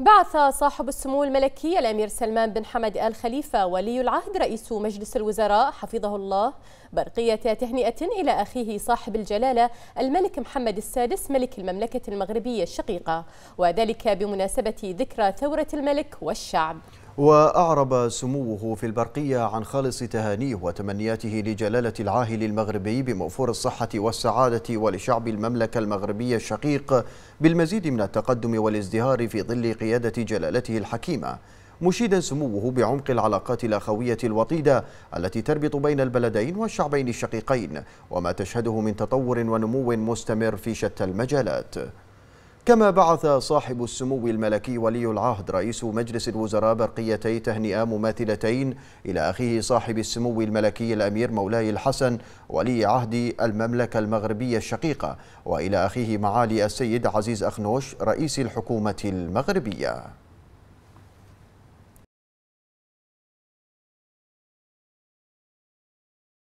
بعث صاحب السمو الملكي الأمير سلمان بن حمد آل خليفة ولي العهد رئيس مجلس الوزراء حفظه الله برقية تهنئة إلى أخيه صاحب الجلالة الملك محمد السادس ملك المملكة المغربية الشقيقة وذلك بمناسبة ذكرى ثورة الملك والشعب وأعرب سموه في البرقية عن خالص تهانيه وتمنياته لجلالة العاهل المغربي بموفور الصحة والسعادة ولشعب المملكة المغربية الشقيق بالمزيد من التقدم والازدهار في ظل قيادة جلالته الحكيمة مشيدا سموه بعمق العلاقات الأخوية الوطيدة التي تربط بين البلدين والشعبين الشقيقين وما تشهده من تطور ونمو مستمر في شتى المجالات كما بعث صاحب السمو الملكي ولي العهد رئيس مجلس الوزراء برقيتي تهنئة مماثلتين إلى أخيه صاحب السمو الملكي الأمير مولاي الحسن ولي عهد المملكة المغربية الشقيقة وإلى أخيه معالي السيد عزيز أخنوش رئيس الحكومة المغربية